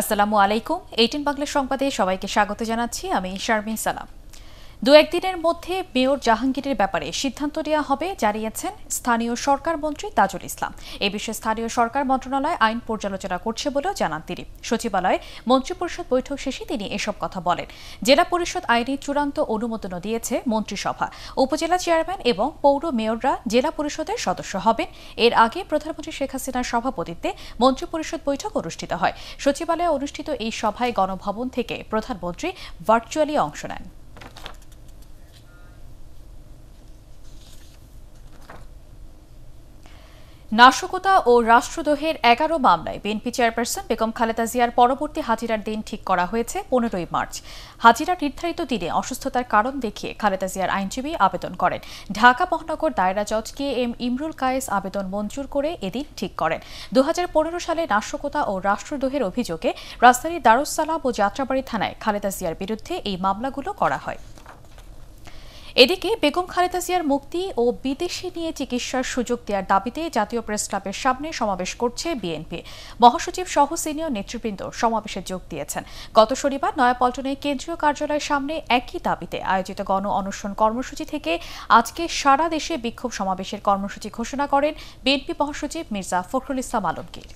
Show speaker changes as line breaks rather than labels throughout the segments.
আসসালামু আলাইকুম এইটিন বাংলা সংবাদে সবাইকে স্বাগত জানাচ্ছি আমি শারমিন সালাম দু একদিনের মধ্যে মেয়র জাহাঙ্গীরের ব্যাপারে সিদ্ধান্ত নেওয়া হবে জানিয়েছেন স্থানীয় সরকার মন্ত্রী তাজুল ইসলাম এ বিষয়ে স্থানীয় সরকার মন্ত্রণালয় আইন পর্যালোচনা করছে বলেও জানান তিনি সচিবালয়ে মন্ত্রিপরিষদ বৈঠক শেষে তিনি এসব কথা বলেন জেলা পরিষদ আইনে চূড়ান্ত অনুমোদনও দিয়েছে মন্ত্রিসভা উপজেলা চেয়ারম্যান এবং পৌর মেয়ররা জেলা পরিষদের সদস্য হবেন এর আগে প্রধানমন্ত্রী শেখ হাসিনার সভাপতিত্বে মন্ত্রিপরিষদ বৈঠক অনুষ্ঠিত হয় সচিবালয়ে অনুষ্ঠিত এই সভায় গণভবন থেকে প্রধানমন্ত্রী ভার্চুয়ালি অংশ নেন নাশকতা ও রাষ্ট্রদ্রোহের এগারো মামলায় বিএনপি চেয়ারপারসন বেগম খালেদা জিয়ার পরবর্তী হাজিরার দিন ঠিক করা হয়েছে পনেরোই মার্চ হাজিরা নির্ধারিত দিনে অসুস্থতার কারণ দেখিয়ে খালেদা জিয়ার আইনজীবী আবেদন করেন ঢাকা মহানগর দায়রা জজ কে এম ইমরুল কায়েস আবেদন মঞ্জুর করে এদিন ঠিক করেন দু সালে নাশকতা ও রাষ্ট্রদ্রোহের অভিযোগে রাজধানীর দারুসালাম ও যাত্রাবাড়ি থানায় খালেদা জিয়ার বিরুদ্ধে এই মামলাগুলো করা হয় এদিকে বেগম খালেদা জিয়ার মুক্তি ও বিদেশে নিয়ে চিকিৎসার সুযোগ দেওয়ার দাবিতে জাতীয় প্রেস ক্লাবের সামনে সমাবেশ করছে বিএনপি মহাসচিব সহ সিনিয়র নেতৃবৃন্দ সমাবেশে যোগ দিয়েছেন গত শনিবার নয়াপল্টনে কেন্দ্রীয় কার্যালয়ের সামনে একই দাবিতে আয়োজিত গণ অনশন কর্মসূচি থেকে আজকে সারা দেশে বিক্ষোভ সমাবেশের কর্মসূচি ঘোষণা করেন বিএনপি মহাসচিব মির্জা ফখরুল ইসলাম আলমগীর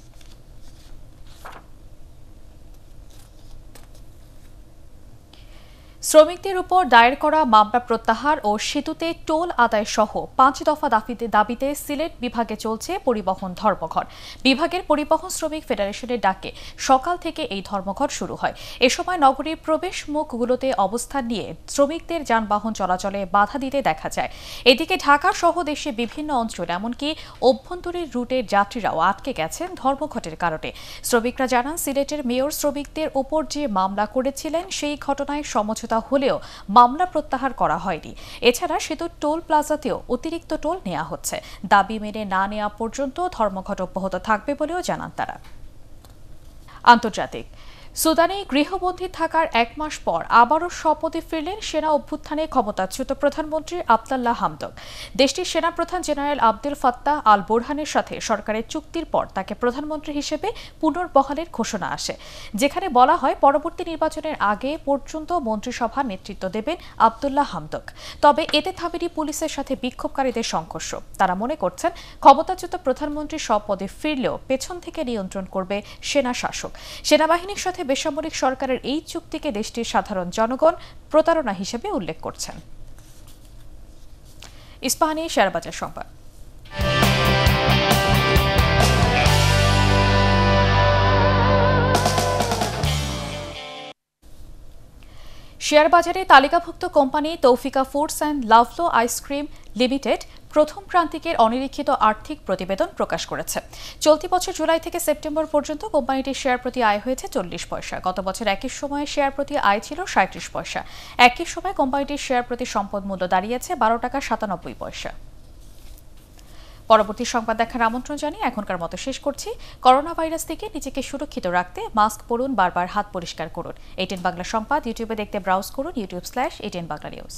শ্রমিকদের উপর দায়ের করা মামলা প্রত্যাহার ও সেতুতে টোল আদায় সহ পাঁচ দফা দাফিতে দাবিতে সিলেট বিভাগে চলছে পরিবহন ধর্মঘট বিভাগের পরিবহন শ্রমিক ফেডারেশনের ডাকে সকাল থেকে এই ধর্মঘট শুরু হয় এ সময় নগরীর প্রবেশ মুখগুলোতে অবস্থান নিয়ে শ্রমিকদের যানবাহন চলাচলে বাধা দিতে দেখা যায় এদিকে ঢাকা সহ দেশে বিভিন্ন অঞ্চল এমনকি অভ্যন্তরীণ রুটের যাত্রীরাও আটকে গেছেন ধর্মঘটের কারণে শ্রমিকরা জানান সিলেটের মেয়র শ্রমিকদের উপর যে মামলা করেছিলেন সেই ঘটনায় সমঝোতা দেওয়া হলেও মামলা প্রত্যাহার করা হয়নি এছাড়া সেতু টোল প্লাজাতেও অতিরিক্ত টোল নেওয়া হচ্ছে দাবি মেনে না নেওয়া পর্যন্ত ধর্মঘট অব্যাহত থাকবে বলেও জানান তারা আন্তর্জাতিক সুদানে গৃহবন্দী থাকার এক মাস পর আবারও শপথে ফিরলেন সেনা অভ্যুত্থানে ক্ষমতাচ্যুত প্রধানমন্ত্রী আবদাল্লাহ হামদক দেশটির সেনাপ্রধান জেনারেল আব্দুল ফাত্তাহ আল বোরহানের সাথে সরকারের চুক্তির পর তাকে প্রধানমন্ত্রী হিসেবে পুনর্বহালের ঘোষণা আসে যেখানে বলা হয় পরবর্তী নির্বাচনের আগে পর্যন্ত মন্ত্রিসভার নেতৃত্ব দেবেন আবদুল্লাহ হামদক তবে এতে থামেনি পুলিশের সাথে বিক্ষোভকারীদের সংঘর্ষ তারা মনে করছেন ক্ষমতাচ্যুত প্রধানমন্ত্রী স্বপদে ফিরলেও পেছন থেকে নিয়ন্ত্রণ করবে সেনা শাসক সেনাবাহিনীর সাথে সাথে বেসামরিক সরকারের এই চুক্তিকে দেশটির সাধারণ জনগণ প্রতারণা হিসেবে উল্লেখ করছেন ইস্পাহানি শেয়ারবাজার সংবাদ শেয়ারবাজারে তালিকাভুক্ত company Taufika foods and Lovello ice cream limited প্রথম প্রান্তিকের অনিরীক্ষিত আর্থিক প্রতিবেদন প্রকাশ করেছে চলতি বছর জুলাই থেকে সেপ্টেম্বর পর্যন্ত কোম্পানিটির শেয়ার প্রতি আয় হয়েছে চল্লিশ পয়সা গত বছর একই সময়ে শেয়ার প্রতি আয় ছিল সাঁত্রিশ পয়সা একই সময় কোম্পানিটির শেয়ার প্রতি সম্পদ মূল্য দাঁড়িয়েছে বারো টাকা সাতানব্বই পয়সা পরবর্তী সংবাদ দেখার আমন্ত্রণ জানিয়ে এখনকার মতো শেষ করছি করোনা ভাইরাস থেকে নিজেকে সুরক্ষিত রাখতে মাস্ক পরুন বারবার হাত পরিষ্কার করুন এটিএন বাংলা সংবাদ ইউটিউবে দেখতে ব্রাউজ করুন YouTube slash ATN Bangla news